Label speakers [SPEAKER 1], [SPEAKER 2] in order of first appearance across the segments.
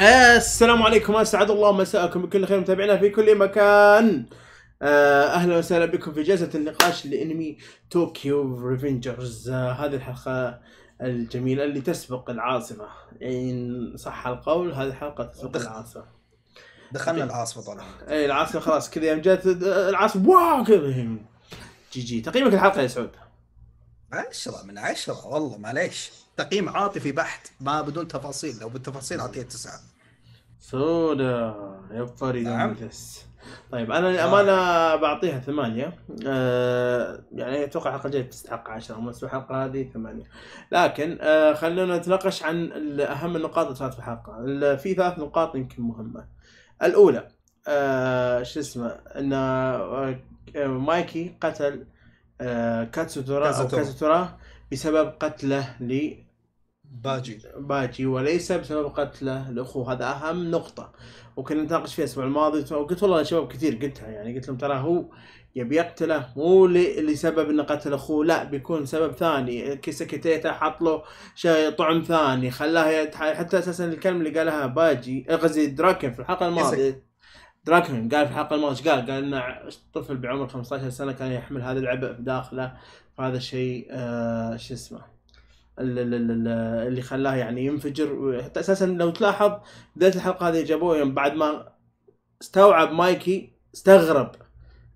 [SPEAKER 1] السلام عليكم اسعد الله مساءكم بكل خير متابعينا في كل مكان آه، اهلا وسهلا بكم في جلسه النقاش لانمي طوكيو ريفنجرز آه، هذه الحلقه الجميله اللي تسبق العاصفه ان صح القول هذه الحلقه تسبق دخل. العاصفه دخلنا العاصفه طبعا اي العاصفه خلاص
[SPEAKER 2] كذا يوم جت العاصفه واو كذا جي جي تقييمك الحلقه يا سعود 10 من 10 والله معليش تقييم عاطفي بحت ما بدون تفاصيل لو بالتفاصيل اعطيه تسعه
[SPEAKER 1] سودا يا فريد نعم. طيب انا للامانه نعم. بعطيها ثمانية آه يعني اتوقع الحلقه الجايه تستحق 10 بس الحلقه هذه ثمانية لكن آه خلونا نتناقش عن اهم النقاط اللي صارت في الحلقه في ثلاث نقاط يمكن مهمه الاولى آه شو اسمه ان آه، مايكي قتل آه كاتسوتورا او كاتسوتورا بسبب قتله ل باجي باجي وليس بسبب قتله لاخوه هذا اهم نقطه وكنا نتناقش فيها الاسبوع الماضي وقلت والله شباب كثير قلتها يعني قلت لهم ترى هو يبي يقتله مو لسبب انه قتل اخوه لا بيكون سبب ثاني كيسكيتيتا حط له شيء طعم ثاني خلاه حتى اساسا الكلمه اللي قالها باجي آه، قصدي دراكن في الحلقه الماضيه دراكن قال في الحلقه الماضيه ايش قال؟ قال ان طفل بعمر 15 سنه كان يحمل هذا العبء في داخله فهذا الشيء آه شو اسمه اللي خلاه يعني ينفجر حتى اساسا لو تلاحظ بدايه الحلقه هذه جابوه يعني بعد ما استوعب مايكي استغرب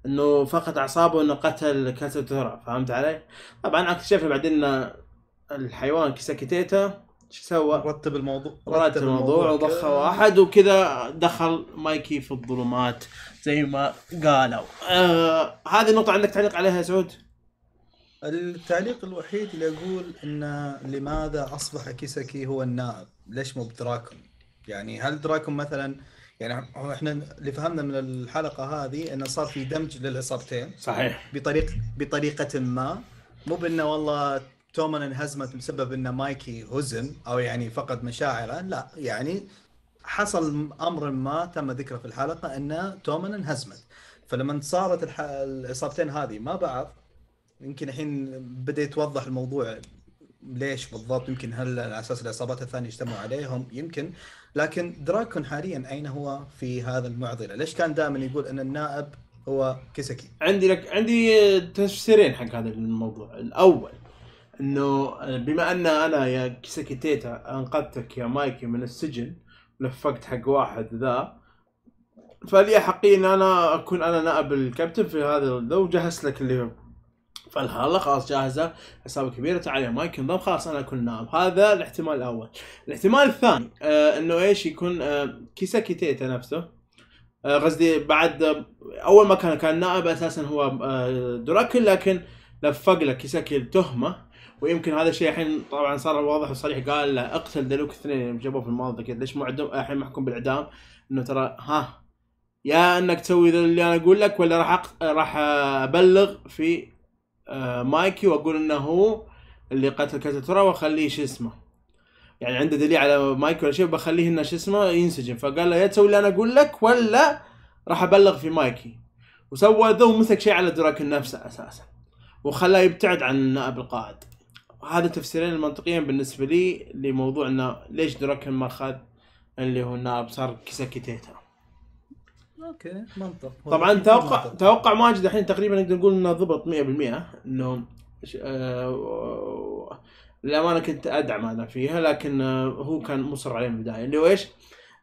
[SPEAKER 1] انه فقد اعصابه انه قتل كاتاتورا فهمت علي؟ طبعا اكتشفنا بعدين ان الحيوان كيساكيتيتا شو سوى؟ رتب الموضوع رتب الموضوع وضخ واحد وكذا دخل مايكي في الظلمات زي ما
[SPEAKER 2] قالوا آه هذه النقطة عندك تعليق عليها يا سعود؟ التعليق الوحيد اللي اقول انه لماذا اصبح كيسكي هو النائب؟ ليش مو بدراكون؟ يعني هل دراكون مثلا يعني احنا اللي فهمنا من الحلقه هذه انه صار في دمج للعصابتين صحيح بطريق بطريقه ما مو بانه والله تومان انهزمت بسبب ان مايكي هزم او يعني فقد مشاعره لا يعني حصل امر ما تم ذكره في الحلقه ان تومان انهزمت فلما صارت الح... العصابتين هذه مع بعض يمكن الحين بدا يتوضح الموضوع ليش بالضبط يمكن هل على اساس الاصابات الثانيه اجتمعوا عليهم يمكن لكن دراكون حاليا اين هو في هذا المعضله؟ ليش كان دائما يقول ان النائب هو كيسكي؟
[SPEAKER 1] عندي لك عندي تفسيرين حق هذا الموضوع، الاول انه بما ان انا يا كيسكي تيتا انقذتك يا مايكي من السجن ولفقت حق واحد ذا فلي حقي ان انا اكون انا نائب الكابتن في هذا ذا وجهزت لك اللي فالهالة خلاص جاهزة حساب كبير تعال يا مايك انضم خلاص انا اكون نائب هذا الاحتمال الاول الاحتمال الثاني آه انه ايش يكون آه كيسا كيتيتا نفسه آه قصدي بعد آه اول ما كان كان نائب اساسا هو آه دراكل لكن لفق له كيساكي التهمه ويمكن هذا الشيء الحين طبعا صار واضح وصريح قال لا اقتل دلوك الاثنين جابوه في الماضي كذا ليش معدم الحين محكوم بالاعدام انه ترى ها يا انك تسوي اللي انا اقول لك ولا راح راح ابلغ في آه، مايكي واقول انه هو اللي قتل كاتاتورا واخليه شو اسمه يعني عنده دليل على مايكي ولا شيء بخليه انه شو اسمه ينسجن فقال له يا تسوي اللي انا اقول لك ولا راح ابلغ في مايكي وسوى ذو ومسك شيء على دراكن نفسه اساسا وخلاه يبتعد عن نائب القائد هذا تفسيرين المنطقيين بالنسبه لي لموضوع انه ليش دراكن ما خذ اللي هو النائب صار كيساكيتيتا
[SPEAKER 2] اوكي منطق طبعا توقع منطق.
[SPEAKER 1] توقع ماجد الحين تقريبا نقدر نقول انه ضبط 100% انه آه للامانه كنت ادعم انا فيها لكن آه هو كان مصر عليه من البدايه اللي يعني هو ايش؟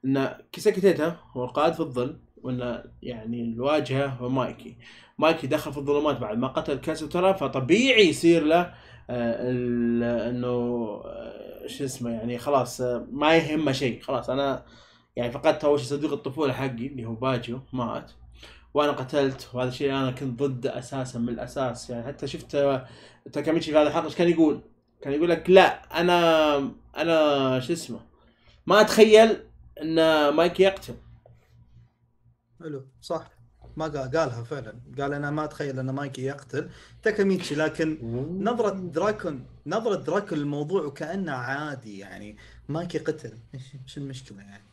[SPEAKER 1] ان كيساكيتيتا هو القائد في الظل وان يعني الواجهه هو مايكي مايكي دخل في الظلمات بعد ما قتل كاسوترا فطبيعي يصير له آه انه آه، شو اسمه يعني خلاص آه، ما يهمه شيء خلاص انا يعني فقدت اول شيء صديق الطفوله حقي اللي هو باجيو مات وانا قتلت وهذا الشيء انا كنت ضده اساسا من الاساس يعني حتى شفت تاكاميتشي في هذا الحلقه ايش كان يقول؟ كان يقول لك لا انا انا شو اسمه ما اتخيل
[SPEAKER 2] ان مايكي يقتل حلو صح ما قال قالها فعلا قال انا ما اتخيل ان مايكي يقتل تاكاميتشي لكن نظره دراكون نظره دراكون للموضوع وكانه عادي يعني مايكي قتل ايش المشكله يعني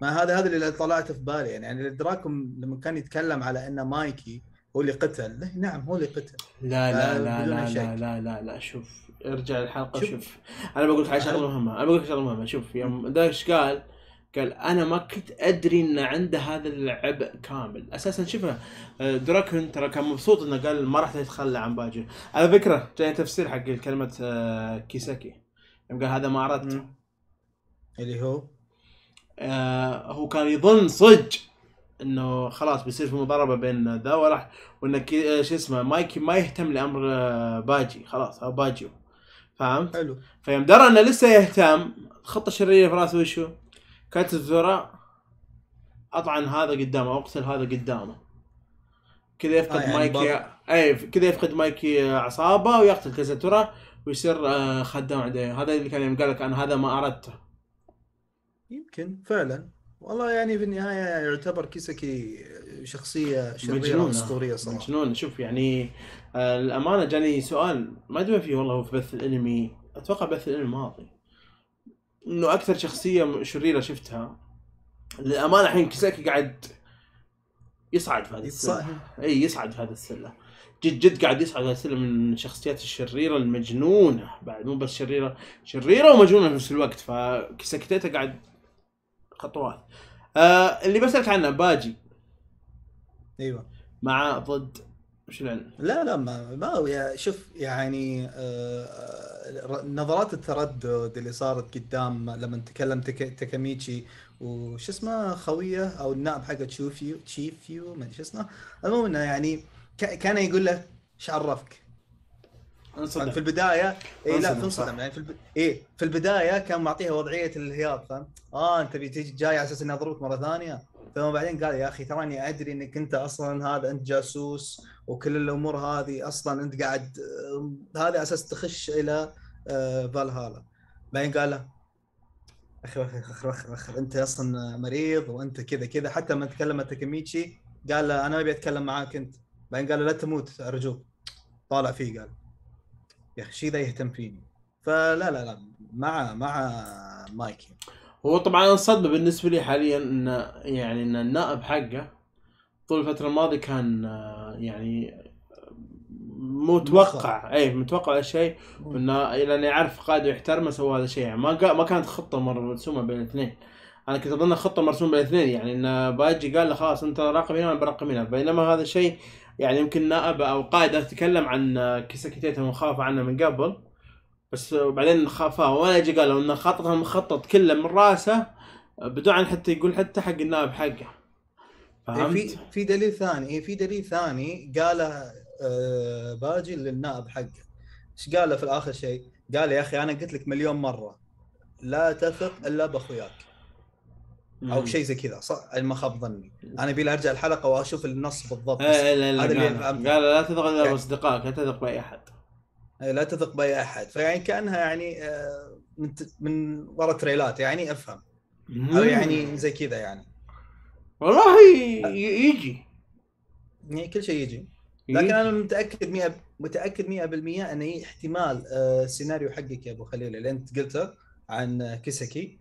[SPEAKER 2] ما هذا هذا اللي طلعت في بالي يعني يعني ادراكم لما كان يتكلم على ان مايكي هو اللي قتل نعم هو اللي قتل لا لا آه، لا لا, لا لا لا لا شوف
[SPEAKER 1] ارجع الحلقه شوف, شوف. انا بقول لك على شغله مهمه انا بقول لك شغله مهمه شوف يوم ذاك ايش قال؟ قال انا ما كنت ادري ان عنده هذا العبء كامل اساسا شوف آه، دراكون ترى كان مبسوط انه قال ما راح تتخلى عن باجر على فكره جاي تفسير حق كلمه آه، كيساكي يوم قال هذا ما اردت اللي هو آه هو كان يظن صدق انه خلاص بيصير في مضاربه بين ذا وراح وان آه، شو اسمه مايكي ما يهتم لامر آه، باجي خلاص او باجيو فهمت؟ حلو فيوم درى انه لسه يهتم الخطه الشريره في راسه وشو؟ كانت الذرة اطعن هذا قدامه واقتل هذا قدامه كذا يفقد آه يعني مايكي اي كذا يفقد مايكي اعصابه ويقتل كازاتورا ويصير آه، خدام عنده هذا اللي كان يقول لك انا هذا ما اردته
[SPEAKER 2] يمكن فعلا والله يعني في النهايه يعتبر كيسكي شخصيه شريره اسطوريه
[SPEAKER 1] صراحه مجنون شوف يعني آه، الامانه جاني سؤال ما ادري فيه والله في بث الانمي اتوقع بث الانمي الماضي انه اكثر شخصيه شريره شفتها للامانه الحين كيسكي قاعد يصعد في هذه السله اي يصعد في هذه السله جد جد قاعد يصعد هذه السله من الشخصيات الشريره المجنونه بعد مو بس شريره شريره ومجنونه في نفس الوقت فكيسكتيتا قاعد خطوات آه اللي بسالك عنه باجي
[SPEAKER 2] ايوه مع ضد وش العلم؟ لا لا ما, ما شوف يعني آه،, آه نظرات التردد اللي صارت قدام لما تكلم تكاميتشي وش اسمه خويه او النائب حقه تشوفيو تشيفيو ما ادري شو اسمه المهم انه يعني كان يقول له ايش عرفك؟ انصدم في البدايه اي لا تنصدم يعني في الب... اي في البدايه كان معطيها وضعيه الهياط فاهم؟ اه انت بتجي جاي على اساس اني اضربك مره ثانيه ثم بعدين قال يا اخي تراني ادري انك انت اصلا هذا انت جاسوس وكل الامور هذه اصلا انت قاعد آه، هذا اساس تخش الى آه، فالهالا بعدين قال له اخي اخي اخي انت اصلا مريض وانت كذا كذا حتى لما تكلمت تاكيميتشي قال له انا ما ابي اتكلم معاك انت بعدين قال له لا تموت ارجوك طالع فيه قال يا اخي شيء ذا يهتم فيني فلا لا لا مع مع مايكي
[SPEAKER 1] هو طبعا الصدمه بالنسبه لي حاليا انه يعني ان النائب حقه طول الفتره الماضيه كان يعني متوقع اي متوقع الشيء انه لانه يعرف قائد يحترمه سوى هذا الشيء يعني ما ما كانت خطه مره مرسومه بين الاثنين انا كنت اظن خطه مرسومه بالاثنين يعني ان باجي قال له خلاص انت راقب هنا وانا براقب هنا بينما هذا الشيء يعني يمكن نائب او قائد تكلم عن كيساكيتيتا وخاف عنه من قبل بس بعدين خافه ولا اجي قال انه خططها مخطط كله من راسه بدون حتى يقول حتى حق النائب حقه إيه، فهمت؟ في
[SPEAKER 2] في دليل ثاني إيه، في دليل ثاني قاله آه، باجي للنائب حقه ايش قاله في الاخر شيء؟ قال يا اخي انا قلت لك مليون مره لا تثق الا باخوياك او شيء زي كذا صح ما خاب ظني انا ابي ارجع الحلقه واشوف النص بالضبط إيه، لا لا لا هذا اللي
[SPEAKER 1] فهمته لا لا تثق الا يعني باصدقائك لا تثق باي احد
[SPEAKER 2] إيه، لا تثق باي احد فيعني كانها يعني آه، من من ورا تريلات يعني افهم او يعني زي كذا يعني والله يجي يعني كل شيء يجي لكن انا متاكد 100 متاكد 100% ان احتمال آه، السيناريو حقك يا ابو خليل اللي انت قلته عن كيسكي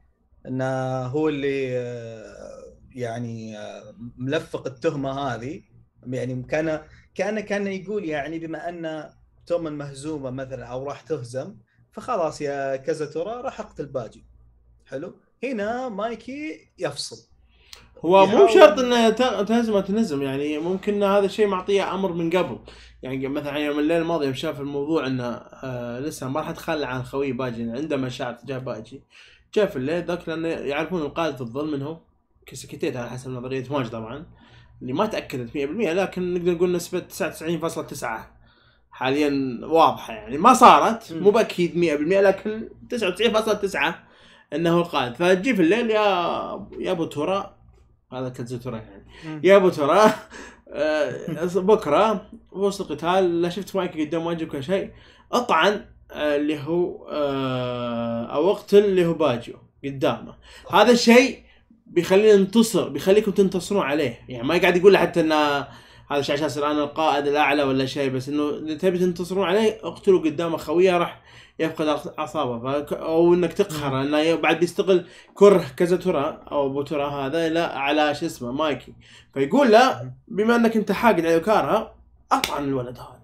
[SPEAKER 2] انه هو اللي آه، يعني آه، ملفق التهمه هذه يعني كان كان كان يقول يعني بما ان تومن مهزومه مثلا او راح تهزم فخلاص يا كذا ترى راح اقتل باجي حلو هنا مايكي يفصل هو مو شرط
[SPEAKER 1] انه تهزم تنزم يعني ممكن هذا الشيء معطيه امر من قبل يعني مثلا يوم الليل الماضي يوم شاف الموضوع انه آه لسه ما راح اتخلى عن خوي باجي عنده مشاعر تجاه باجي جاء في الليل ذاك لانه يعرفون القائد في الظل منه كسكتيت على حسب نظريه ماج طبعا اللي ما تاكدت 100% لكن نقدر نقول نسبه 99.9 حاليا واضحه يعني ما صارت مو باكيد 100% لكن 99.9 انه القائد فتجي في الليل يا يا ابو ترى هذا كنز ترى يعني يا ابو ترى آه، بكره وسط القتال لا شفت مايك قدام وجهك ولا شيء اطعن آه، اللي هو آه، او اقتل اللي هو باجيو قدامه هذا الشيء بيخلينا ننتصر بيخليكم تنتصرون عليه يعني ما قاعد يقول حتى ان هذا شيء عشان انا القائد الاعلى ولا شيء بس انه اذا تبي تنتصرون عليه اقتلوا قدامه خويه راح يفقد اعصابه او انك تقهر انه بعد بيستغل كره ترى او ابو ترى هذا لا على شو اسمه مايكي فيقول له بما انك انت حاقد على وكارها
[SPEAKER 2] اطعن الولد هذا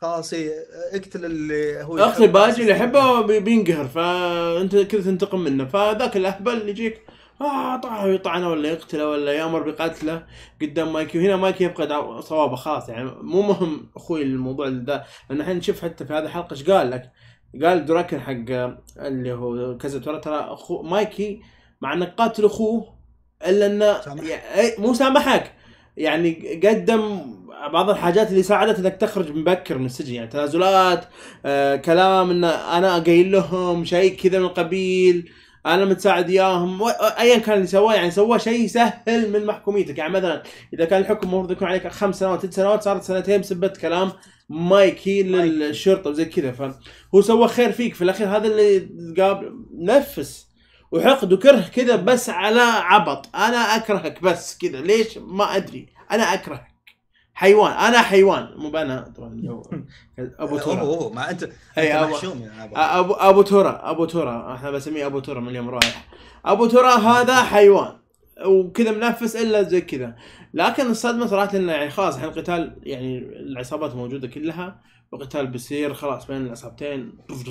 [SPEAKER 2] خلاص إيه، اقتل اللي هو اقتل باجي اللي
[SPEAKER 1] يحبه بينقهر فانت كذا تنتقم منه فذاك الاهبل اللي يجيك اه طاحه يطعنه ولا يقتله ولا يامر بقتله قدام مايكي وهنا مايكي يبقى صوابه خلاص يعني مو مهم اخوي الموضوع ذا لان الحين نشوف حتى في هذه الحلقه ايش قال لك قال دراكن حق اللي هو كذا ترى ترى اخو مايكي مع انك قاتل اخوه الا انه يعني، مو سامحك يعني قدم بعض الحاجات اللي ساعدت انك تخرج مبكر من السجن يعني تنازلات آه كلام ان انا قايل لهم شيء كذا من القبيل انا متساعد وياهم ايا كان اللي سواه يعني سواه شيء يسهل من محكوميتك يعني مثلا اذا كان الحكم المفروض يكون عليك خمس سنوات ست سنوات صارت سنتين بسبه كلام مايكي للشرطه وزي كذا فهو سوى خير فيك في الاخير هذا اللي قابل نفس وحقد وكره كذا بس على عبط انا اكرهك بس كذا ليش ما ادري انا اكرهك حيوان انا حيوان مو انا طبعا ابو تورا هو اوه ما انت اي أبو, ابو ابو تورا ابو تورا احنا بسميه ابو تورا من اليوم رايح ابو تورا هذا حيوان وكذا منافس الا زي كذا لكن الصدمه صارت لنا يعني خلاص الحين القتال يعني العصابات موجوده كلها وقتال بيصير خلاص بين العصابتين طف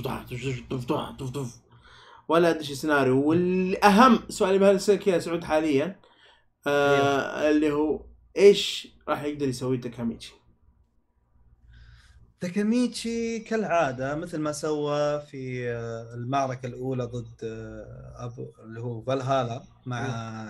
[SPEAKER 1] طف طف طف ولا ادري السيناريو والاهم سؤالي بهالسلك يا سعود حاليا آه إيه. اللي هو ايش راح يقدر يسوي تاكاميتشي؟
[SPEAKER 2] تاكاميتشي كالعاده مثل ما سوى في آه، المعركه الاولى ضد آه، ابو اللي هو فالهالا مع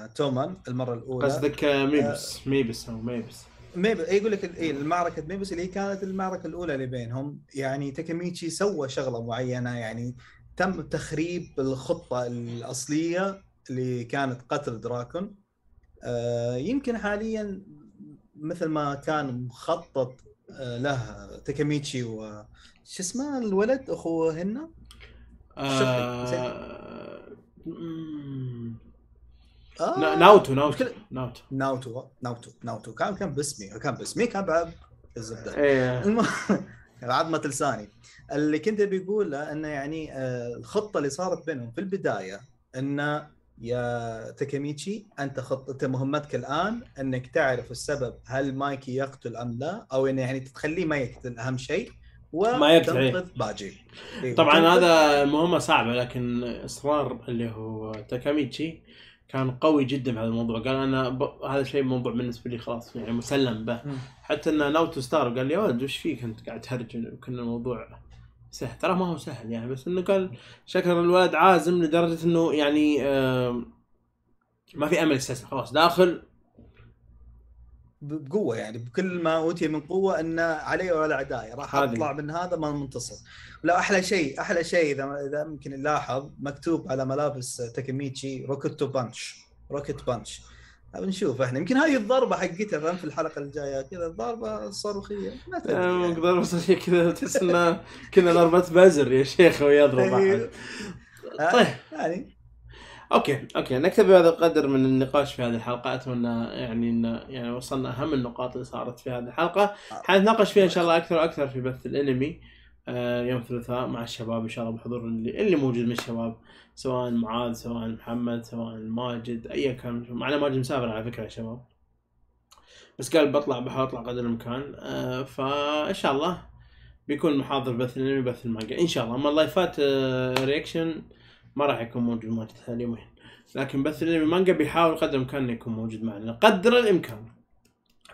[SPEAKER 2] م. تومان المره الاولى قصدك آه، ميبس
[SPEAKER 1] ميبس او ميبس
[SPEAKER 2] ميبس إيه، يقول لك إيه، المعركه ميبس اللي هي كانت المعركه الاولى اللي بينهم يعني تاكاميتشي سوى شغله معينه يعني تم تخريب الخطه الاصليه اللي كانت قتل دراكون آه، يمكن حاليا مثل ما كان مخطط آه، له تاكاميتشي و شو اسمه الولد اخوه هنا آه، ناوتو ناوتو ناوتو ناوتو ناوتو كان كان باسمي كان باسمي كان بعد الزبده ايه عظمه لساني اللي كنت بيقوله انه يعني الخطه اللي صارت بينهم في البدايه انه يا تاكاميتشي انت خطه مهمتك الان انك تعرف السبب هل مايكي يقتل ام لا او انه يعني تخليه ما يقتل اهم شيء ما يقتل إيه. باجي إيه، طبعا هذا
[SPEAKER 1] مهمه صعبه لكن اصرار اللي هو تاكاميتشي كان قوي جدا في هذا الموضوع قال انا ب... هذا الشيء موضوع بالنسبه لي خلاص يعني مسلم به حتى ان ناوتو ستار قال لي يا ولد وش فيك انت قاعد تهرجن كنا الموضوع سهل ترى ما هو سهل يعني بس انه كان شكل الولد عازم لدرجه انه يعني
[SPEAKER 2] ما في امل يستسلم
[SPEAKER 1] خلاص داخل
[SPEAKER 2] بقوه يعني بكل ما اوتي من قوه ان علي ولا عدائي راح اطلع من هذا ما منتصر لا احلى شيء احلى شيء اذا اذا ممكن نلاحظ مكتوب على ملابس تاكيميتشي روكيت بانش روكيت بانش نشوف احنا يمكن هذه الضربه حقتها فهمت في الحلقه الجايه كذا الضربه صاروخيه ما تدري آه،
[SPEAKER 1] يعني. ضربه صاروخيه كذا تحس انها كذا ضربه بازر يا شيخ ويضرب إيه. احد
[SPEAKER 2] آه، طيب يعني
[SPEAKER 1] اوكي اوكي نكتب هذا القدر من النقاش في هذه الحلقه اتمنى يعني ان يعني وصلنا اهم النقاط اللي صارت في هذه الحلقه آه. حنتناقش فيها ان شاء الله اكثر واكثر في بث الانمي آه، يوم الثلاثاء مع الشباب ان شاء الله بحضور اللي, اللي موجود من الشباب سواء معاذ سواء محمد سواء ماجد ايا كان معنا ماجد مسافر على فكره يا شباب بس قال بطلع بحاول اطلع قدر الامكان آه، فان شاء الله بيكون محاضر بث الانمي بث المانجا ان شاء الله اما اللايفات رياكشن آه، ما راح يكون موجود ماجد ثاني لكن بث الانمي مانجا بيحاول قدر الامكان انه يكون موجود معنا قدر الامكان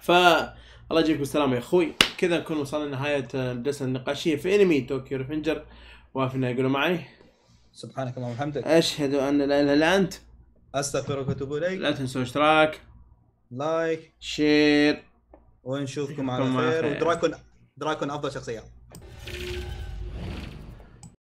[SPEAKER 1] ف الله يجيبكم السلامه يا اخوي كذا نكون وصلنا لنهايه الجلسه النقاشيه في انمي توكيو ريفنجر وافنا يقولوا معي سبحانك اللهم وبحمدك اشهد ان لا اله الا انت
[SPEAKER 2] استغفرك واتوب اليك لا
[SPEAKER 1] تنسوا اشتراك لايك شير
[SPEAKER 2] ونشوفكم على خير ودراكون دراكون افضل شخصيه